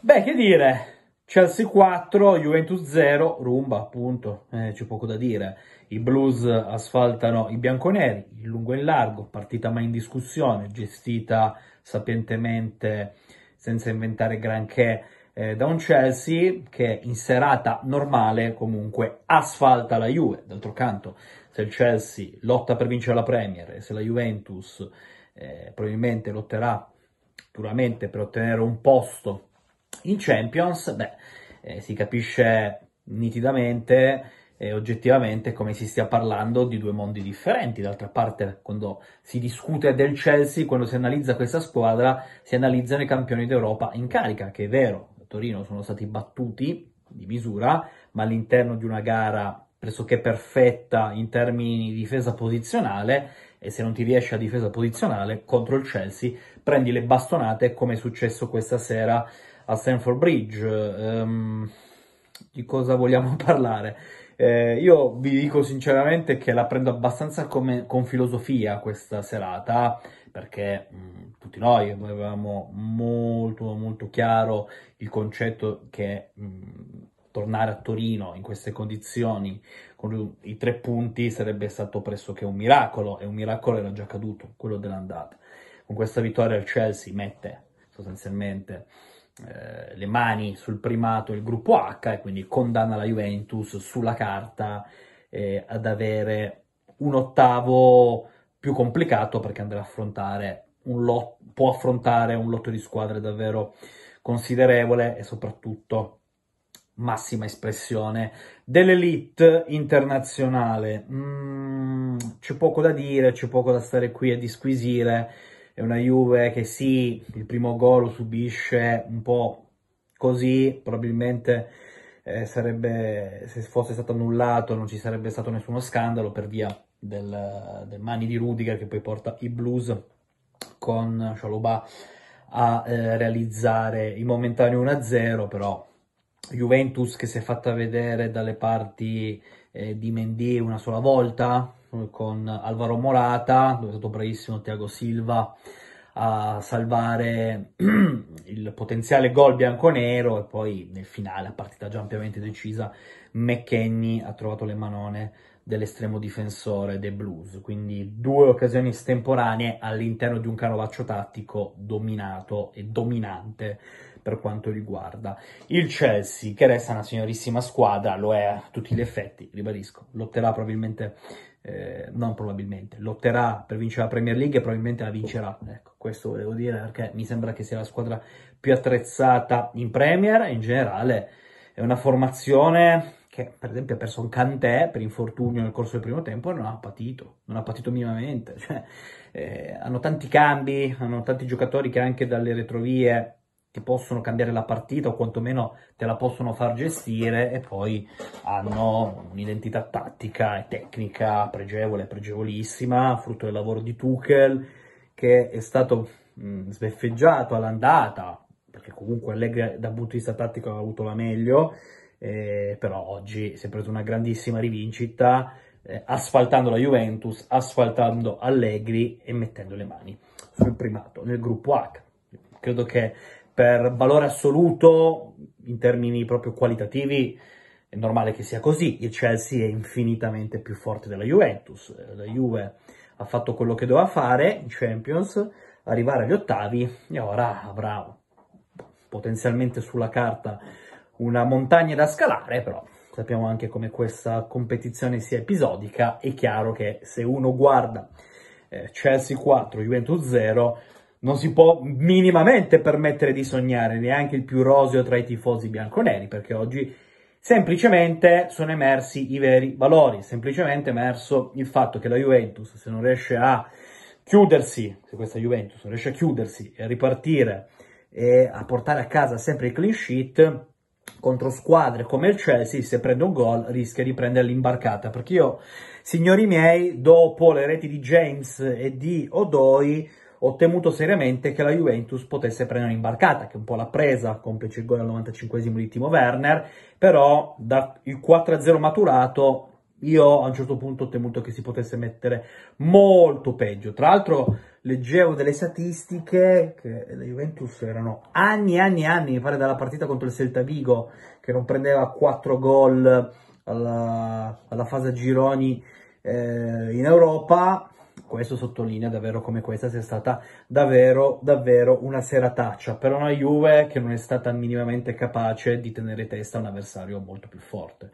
Beh, che dire, Chelsea 4, Juventus 0, rumba appunto, eh, c'è poco da dire. I blues asfaltano i bianconeri, il lungo e il largo, partita mai in discussione, gestita sapientemente, senza inventare granché, eh, da un Chelsea che in serata normale comunque asfalta la Juve. D'altro canto, se il Chelsea lotta per vincere la Premier e se la Juventus eh, probabilmente lotterà duramente per ottenere un posto in Champions, beh, eh, si capisce nitidamente e oggettivamente come si stia parlando di due mondi differenti. D'altra parte, quando si discute del Chelsea, quando si analizza questa squadra, si analizzano i campioni d'Europa in carica, che è vero, a Torino sono stati battuti di misura, ma all'interno di una gara pressoché perfetta in termini di difesa posizionale e se non ti riesce a difesa posizionale contro il Chelsea prendi le bastonate come è successo questa sera a Stanford Bridge, ehm, di cosa vogliamo parlare? Eh, io vi dico sinceramente che la prendo abbastanza come, con filosofia questa serata, perché mh, mm, tutti noi avevamo molto, molto chiaro il concetto che mh, mm, tornare a Torino in queste condizioni con i tre punti sarebbe stato pressoché un miracolo, e un miracolo era già accaduto, quello dell'andata. Con questa vittoria il Chelsea mette sostanzialmente eh, le mani sul primato il gruppo H e quindi condanna la Juventus sulla carta eh, ad avere un ottavo più complicato perché andrà a affrontare un lot- può affrontare un lotto di squadre davvero considerevole e soprattutto massima espressione dell'elite internazionale. Mm, c'è poco da dire, c'è poco da stare qui a disquisire è una Juve che sì, il primo gol lo subisce un po' così, probabilmente eh, sarebbe, se fosse stato annullato non ci sarebbe stato nessuno scandalo per via del, del mani di Rudiger che poi porta i Blues con Shalobah a eh, realizzare il momentaneo 1-0, però Juventus che si è fatta vedere dalle parti eh, di Mendy una sola volta, con Alvaro Morata, dove è stato bravissimo Tiago Silva a salvare il potenziale gol bianconero e poi nel finale, a partita già ampiamente decisa, McKenny ha trovato le manone dell'estremo difensore dei Blues, quindi due occasioni estemporanee all'interno di un canovaccio tattico dominato e dominante per quanto riguarda il Chelsea, che resta una signorissima squadra, lo è a tutti gli effetti, ribadisco, lotterà probabilmente eh, non probabilmente, lotterà per vincere la Premier League e probabilmente la vincerà. Ecco, questo volevo dire perché mi sembra che sia la squadra più attrezzata in Premier in generale è una formazione che per esempio ha perso un Cantè per infortunio nel corso del primo tempo e non ha patito, non ha patito minimamente. Cioè, eh, hanno tanti cambi, hanno tanti giocatori che anche dalle retrovie che possono cambiare la partita o quantomeno te la possono far gestire e poi hanno un'identità tattica e tecnica pregevole, pregevolissima, frutto del lavoro di Tuchel che è stato mh, mm, sbeffeggiato all'andata perché comunque Allegri dal punto di vista tattico ha avuto la meglio, eh, però oggi si è preso una grandissima rivincita eh, asfaltando la Juventus, asfaltando Allegri e mettendo le mani sul primato nel gruppo H. Credo che per valore assoluto, in termini proprio qualitativi, è normale che sia così. Il Chelsea è infinitamente più forte della Juventus. La Juve ha fatto quello che doveva fare in Champions, arrivare agli ottavi e ora avrà potenzialmente sulla carta una montagna da scalare, però sappiamo anche come questa competizione sia episodica, è chiaro che se uno guarda eh, Chelsea 4, Juventus 0, non si può minimamente permettere di sognare neanche il più roseo tra i tifosi bianconeri, perché oggi semplicemente sono emersi i veri valori, semplicemente è emerso il fatto che la Juventus, se non riesce a chiudersi, se questa Juventus non riesce a chiudersi e a ripartire e a portare a casa sempre il clean sheet, contro squadre come il Chelsea, se prende un gol rischia di prendere l'imbarcata. Perché io, signori miei, dopo le reti di James e di Odoi, ho temuto seriamente che la Juventus potesse prendere un'imbarcata, che un po' l'ha presa, complice il gol al 95esimo di Timo Werner, però dal 4-0 maturato io a un certo punto ho temuto che si potesse mettere molto peggio. Tra l'altro leggevo delle statistiche che la Juventus erano anni e anni e anni, mi pare dalla partita contro il Celta Vigo, che non prendeva 4 gol alla, alla fase a gironi eh, in Europa, questo sottolinea davvero come questa sia stata davvero, davvero una serataccia per una Juve che non è stata minimamente capace di tenere testa a un avversario molto più forte.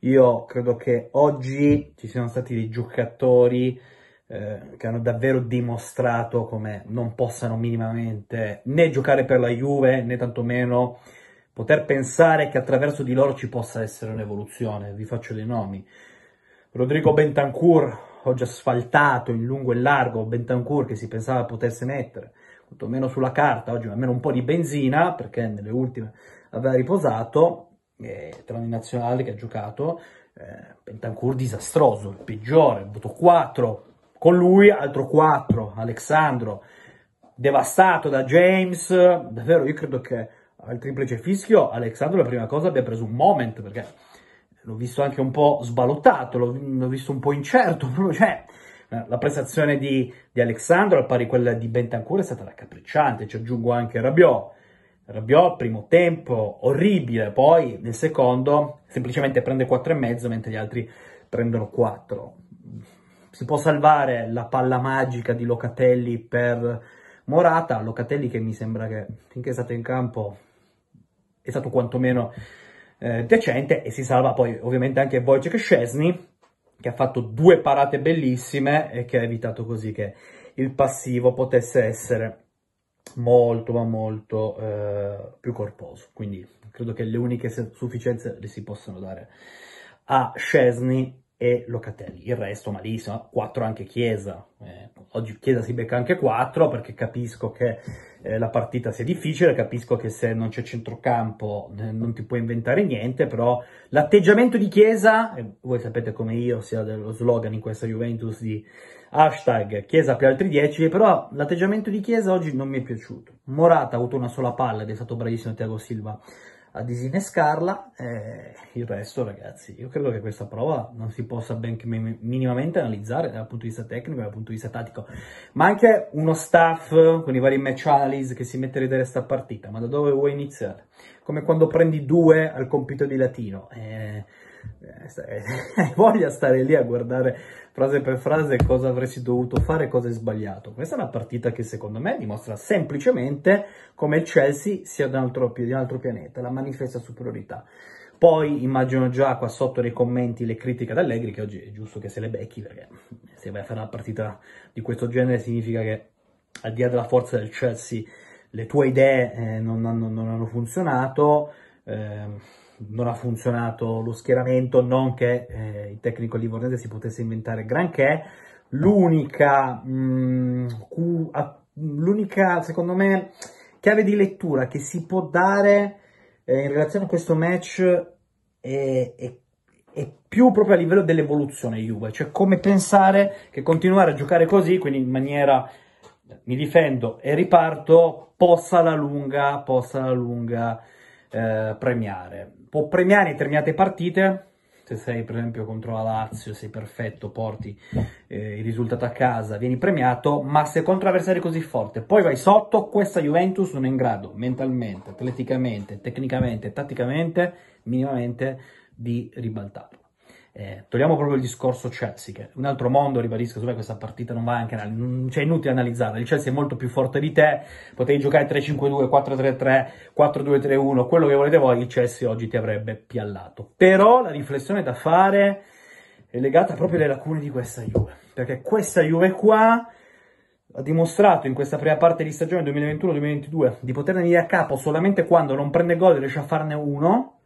Io credo che oggi ci siano stati dei giocatori eh, che hanno davvero dimostrato come non possano minimamente né giocare per la Juve né tantomeno poter pensare che attraverso di loro ci possa essere un'evoluzione. Vi faccio dei nomi. Rodrigo Bentancur, oggi asfaltato in lungo e largo Bentancur che si pensava potesse mettere, quantomeno sulla carta, oggi almeno un po' di benzina, perché nelle ultime aveva riposato, eh, tranne in nazionale che ha giocato, eh, Bentancur disastroso, il peggiore, ha avuto 4 con lui, altro 4, Alexandro, devastato da James, davvero io credo che al triplice fischio Alexandro la prima cosa abbia preso un moment, perché l'ho visto anche un po' sbalottato, l'ho, l'ho visto un po' incerto, cioè la prestazione di, di Alexandro al pari quella di Bentancur è stata raccapricciante, ci aggiungo anche Rabiot. Rabiot, primo tempo, orribile, poi nel secondo semplicemente prende e mezzo mentre gli altri prendono 4. Si può salvare la palla magica di Locatelli per Morata, Locatelli che mi sembra che finché è stato in campo è stato quantomeno eh, decente e si salva poi ovviamente anche Wojciech Szczesny che ha fatto due parate bellissime e che ha evitato così che il passivo potesse essere molto ma molto eh, più corposo quindi credo che le uniche sufficienze le si possano dare a Scesni e Locatelli il resto malissimo quattro anche Chiesa eh, oggi Chiesa si becca anche 4 perché capisco che eh, la partita sia difficile, capisco che se non c'è centrocampo eh, non ti puoi inventare niente, però l'atteggiamento di Chiesa, e voi sapete come io sia dello slogan in questa Juventus di hashtag Chiesa più altri 10, però l'atteggiamento di Chiesa oggi non mi è piaciuto. Morata ha avuto una sola palla ed è stato bravissimo Tiago Silva a disinnescarla. e eh, il resto, ragazzi, io credo che questa prova non si possa ben minimamente analizzare dal punto di vista tecnico e dal punto di vista tattico, ma anche uno staff con i vari match analysis che si mette a vedere sta partita. Ma da dove vuoi iniziare? Come quando prendi due al compito di latino. Eh, eh, eh, hai voglia stare lì a guardare frase per frase cosa avresti dovuto fare e cosa hai sbagliato. Questa è una partita che secondo me dimostra semplicemente come il Chelsea sia da un altro, di un altro pianeta, la manifesta superiorità. Poi immagino già qua sotto nei commenti le critiche ad Allegri, che oggi è giusto che se le becchi, perché se vai a fare una partita di questo genere significa che al di là della forza del Chelsea le tue idee eh, non, hanno, non, hanno, funzionato. Eh, non ha funzionato lo schieramento, non che eh, il tecnico livornese si potesse inventare granché. L'unica, mh, mm, cu, a, l'unica, secondo me, chiave di lettura che si può dare eh, in relazione a questo match è, è, è, più proprio a livello dell'evoluzione Juve, cioè come pensare che continuare a giocare così, quindi in maniera mi difendo e riparto, possa alla lunga, possa alla lunga eh, premiare. Può premiare determinate partite, se sei per esempio contro la Lazio, sei perfetto, porti eh, il risultato a casa, vieni premiato, ma se contro avversari così forte poi vai sotto, questa Juventus non è in grado mentalmente, atleticamente, tecnicamente, tatticamente, minimamente di ribaltarlo. Eh, togliamo proprio il discorso Chelsea, che un altro mondo, ribadisco, su questa partita non va anche, cioè è inutile analizzarla, il Chelsea è molto più forte di te, potevi giocare 3-5-2, 4-3-3, 4-2-3-1, quello che volete voi, il Chelsea oggi ti avrebbe piallato. Però la riflessione da fare è legata proprio alle lacune di questa Juve, perché questa Juve qua ha dimostrato in questa prima parte di stagione 2021-2022 di poterne venire a capo solamente quando non prende gol e riesce a farne uno,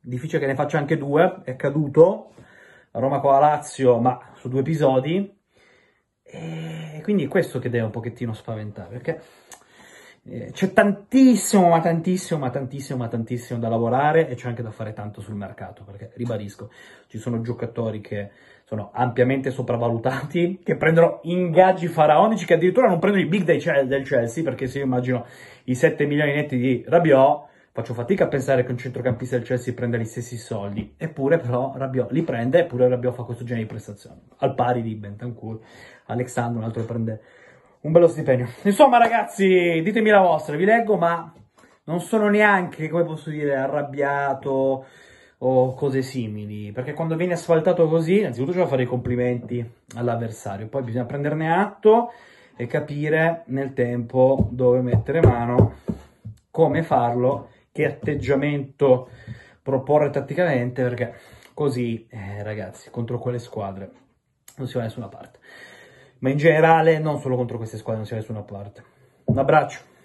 difficile che ne faccia anche due, è caduto, Roma con la Lazio, ma su due episodi. E quindi è questo che deve un pochettino spaventare, perché eh, c'è tantissimo, ma tantissimo, ma tantissimo, ma tantissimo da lavorare e c'è anche da fare tanto sul mercato, perché ribadisco, ci sono giocatori che sono ampiamente sopravvalutati, che prendono ingaggi faraonici, che addirittura non prendono i big day del Chelsea, perché se io immagino i 7 milioni netti di Rabiot, Faccio fatica a pensare che un centrocampista del Chelsea prenda gli stessi soldi, eppure però Rabiot li prende, eppure Rabiot fa questo genere di prestazioni, al pari di Bentancourt, Alexandro, un altro prende un bello stipendio. Insomma ragazzi, ditemi la vostra, vi leggo, ma non sono neanche, come posso dire, arrabbiato o cose simili, perché quando viene asfaltato così, innanzitutto c'è da fare i complimenti all'avversario, poi bisogna prenderne atto e capire nel tempo dove mettere mano, come farlo che atteggiamento proporre tatticamente, perché così, eh, ragazzi, contro quelle squadre non si va da nessuna parte. Ma in generale, non solo contro queste squadre, non si va da nessuna parte. Un abbraccio.